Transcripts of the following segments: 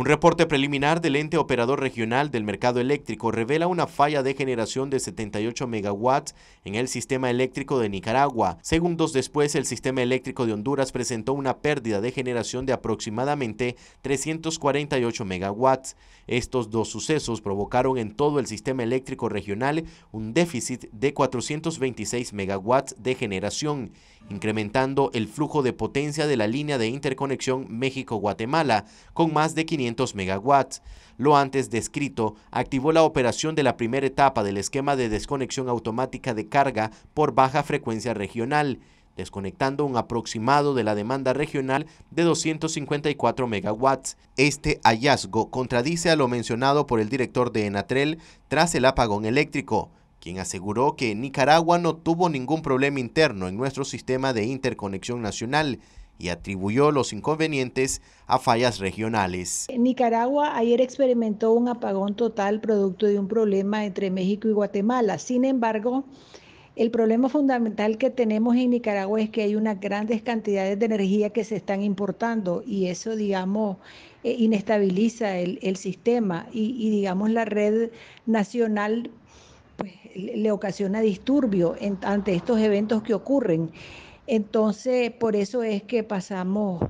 Un reporte preliminar del ente operador regional del mercado eléctrico revela una falla de generación de 78 megawatts en el sistema eléctrico de Nicaragua. Segundos después, el sistema eléctrico de Honduras presentó una pérdida de generación de aproximadamente 348 megawatts. Estos dos sucesos provocaron en todo el sistema eléctrico regional un déficit de 426 megawatts de generación, incrementando el flujo de potencia de la línea de interconexión México-Guatemala con más de 500 megawatts. Lo antes descrito activó la operación de la primera etapa del esquema de desconexión automática de carga por baja frecuencia regional, desconectando un aproximado de la demanda regional de 254 megawatts. Este hallazgo contradice a lo mencionado por el director de Enatrel tras el apagón eléctrico quien aseguró que Nicaragua no tuvo ningún problema interno en nuestro sistema de interconexión nacional y atribuyó los inconvenientes a fallas regionales. Nicaragua ayer experimentó un apagón total producto de un problema entre México y Guatemala. Sin embargo, el problema fundamental que tenemos en Nicaragua es que hay unas grandes cantidades de energía que se están importando y eso, digamos, eh, inestabiliza el, sistema y, digamos, la red nacional pues, le ocasiona disturbio ante estos eventos que ocurren. Entonces, por eso es que pasamos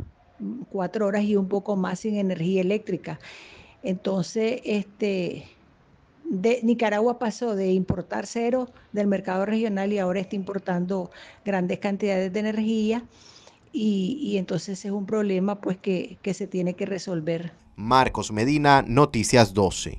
cuatro horas y un poco más sin energía eléctrica. Entonces, este, Nicaragua pasó de importar cero del mercado regional y ahora está importando grandes cantidades de energía. Y, entonces es un problema pues, que, que se tiene que resolver. Marcos Medina, Noticias 12.